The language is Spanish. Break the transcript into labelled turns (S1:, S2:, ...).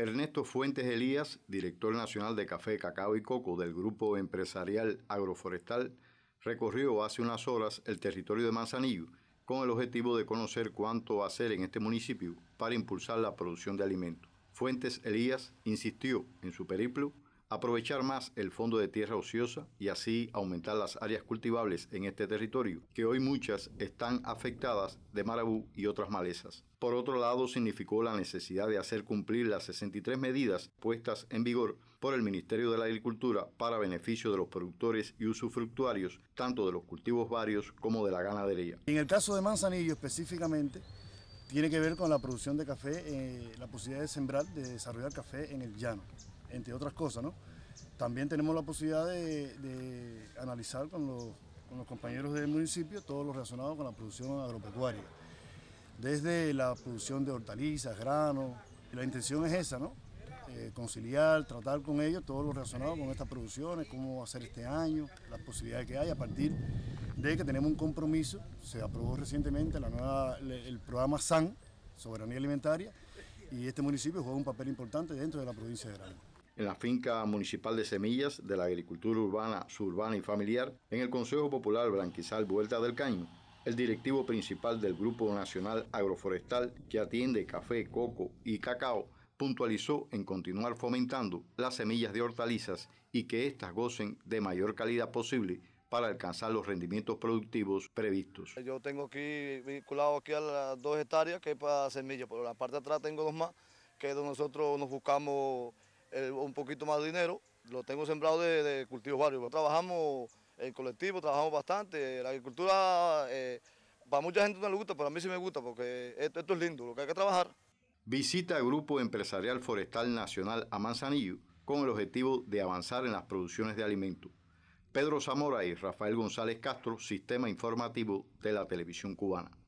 S1: Ernesto Fuentes Elías, director nacional de Café, Cacao y Coco del Grupo Empresarial Agroforestal, recorrió hace unas horas el territorio de Manzanillo con el objetivo de conocer cuánto hacer en este municipio para impulsar la producción de alimentos. Fuentes Elías insistió en su periplo aprovechar más el fondo de tierra ociosa y así aumentar las áreas cultivables en este territorio, que hoy muchas están afectadas de marabú y otras malezas. Por otro lado, significó la necesidad de hacer cumplir las 63 medidas puestas en vigor por el Ministerio de la Agricultura para beneficio de los productores y usufructuarios, tanto de los cultivos varios como de la ganadería.
S2: En el caso de Manzanillo específicamente, tiene que ver con la producción de café, eh, la posibilidad de sembrar, de desarrollar café en el llano entre otras cosas. También tenemos la posibilidad de, analizar con los, compañeros del municipio todo lo relacionado con la producción agropecuaria, desde la producción de hortalizas, granos, la intención es esa, ¿no? Eh, conciliar, tratar con ellos todo lo relacionado con estas producciones, cómo hacer este año, las posibilidades que hay a partir de que tenemos un compromiso, se aprobó recientemente la nueva, el programa SAN, Soberanía Alimentaria, y este municipio juega un papel importante dentro de la provincia de Granada
S1: en la finca municipal de semillas de la agricultura urbana, suburbana y familiar en el Consejo Popular Blanquizal Vuelta del Caño. El directivo principal del Grupo Nacional Agroforestal que atiende café, coco y cacao puntualizó en continuar fomentando las semillas de hortalizas y que éstas gocen de mayor calidad posible para alcanzar los rendimientos productivos previstos. Yo tengo aquí
S3: vinculado aquí a las dos hectáreas que es para semillas, por la parte de atrás tengo dos más, que es donde nosotros nos buscamos eh, un poquito más de dinero. Lo tengo sembrado de, cultivos varios. Trabajamos en colectivo, trabajamos bastante. La agricultura, eh, para mucha gente no le gusta, pero a mí sí me gusta porque
S1: esto, esto es lindo, lo que hay que trabajar. Visita el Grupo Empresarial Forestal Nacional a Manzanillo con el objetivo de avanzar en las producciones de alimentos. Pedro Zamora y Rafael González Castro, Sistema Informativo de la Televisión Cubana.